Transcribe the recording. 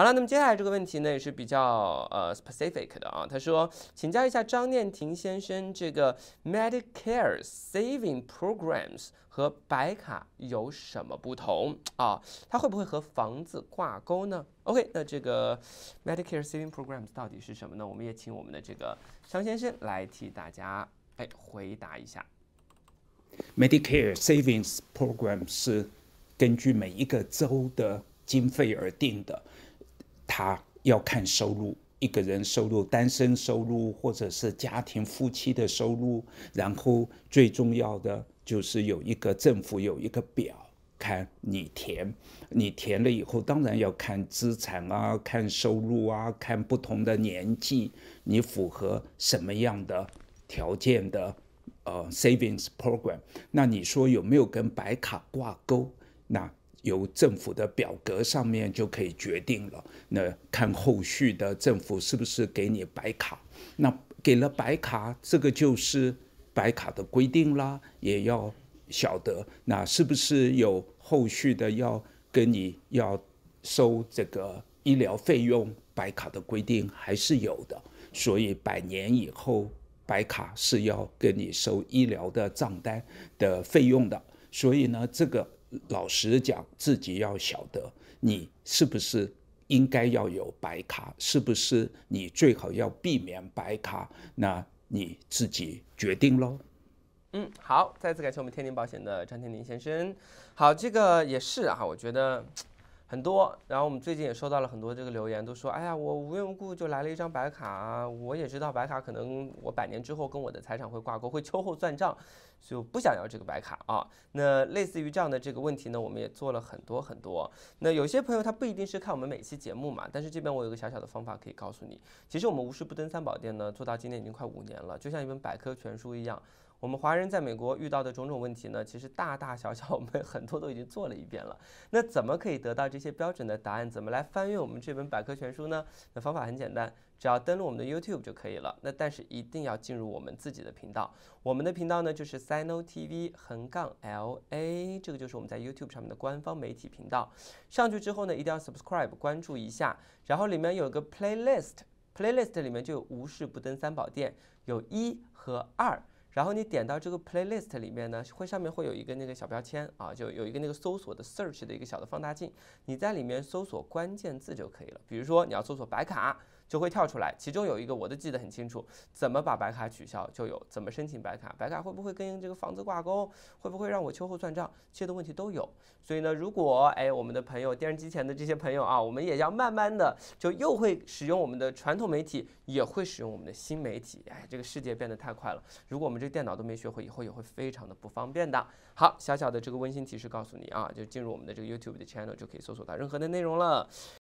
好了，那么接下来这个问题呢也是比较呃 specific 的啊。他说，请教一下张念婷先生，这个 Medicare saving programs 和白卡有什么不同啊？它会不会和房子挂钩呢？OK，那这个 Medicare saving programs 到底是什么呢？我们也请我们的这个张先生来替大家哎回答一下。Medicare savings program s 是根据每一个州的经费而定的。他要看收入，一个人收入、单身收入或者是家庭夫妻的收入，然后最重要的就是有一个政府有一个表，看你填，你填了以后，当然要看资产啊，看收入啊，看不同的年纪，你符合什么样的条件的，呃，savings program。那你说有没有跟白卡挂钩？那？由政府的表格上面就可以决定了。那看后续的政府是不是给你白卡？那给了白卡，这个就是白卡的规定啦，也要晓得。那是不是有后续的要跟你要收这个医疗费用？白卡的规定还是有的，所以百年以后白卡是要跟你收医疗的账单的费用的。所以呢，这个。老实讲，自己要晓得你是不是应该要有白卡，是不是你最好要避免白卡，那你自己决定喽。嗯，好，再次感谢我们天宁保险的张天宁先生。好，这个也是啊，我觉得。很多，然后我们最近也收到了很多这个留言，都说，哎呀，我无缘无故就来了一张白卡，我也知道白卡可能我百年之后跟我的财产会挂钩，会秋后算账，所以我不想要这个白卡啊。那类似于这样的这个问题呢，我们也做了很多很多。那有些朋友他不一定是看我们每期节目嘛，但是这边我有个小小的方法可以告诉你，其实我们无事不登三宝殿呢，做到今年已经快五年了，就像一本百科全书一样。我们华人在美国遇到的种种问题呢，其实大大小小，我们 很多都已经做了一遍了。那怎么可以得到这些标准的答案？怎么来翻阅我们这本百科全书呢？那方法很简单，只要登录我们的 YouTube 就可以了。那但是一定要进入我们自己的频道，我们的频道呢就是 s i n o TV 横杠 L A，这个就是我们在 YouTube 上面的官方媒体频道。上去之后呢，一定要 Subscribe 关注一下，然后里面有个 Playlist，Playlist 里面就有无事不登三宝殿，有一和二。然后你点到这个 playlist 里面呢，会上面会有一个那个小标签啊，就有一个那个搜索的 search 的一个小的放大镜，你在里面搜索关键字就可以了。比如说你要搜索白卡。就会跳出来，其中有一个我都记得很清楚，怎么把白卡取消就有，怎么申请白卡，白卡会不会跟这个房子挂钩，会不会让我秋后算账，这些的问题都有。所以呢，如果哎我们的朋友，电视机前的这些朋友啊，我们也要慢慢的就又会使用我们的传统媒体，也会使用我们的新媒体，哎，这个世界变得太快了。如果我们这电脑都没学会，以后也会非常的不方便的。好，小小的这个温馨提示告诉你啊，就进入我们的这个 YouTube 的 channel 就可以搜索到任何的内容了。